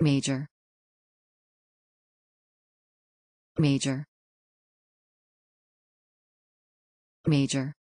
Major. Major. Major.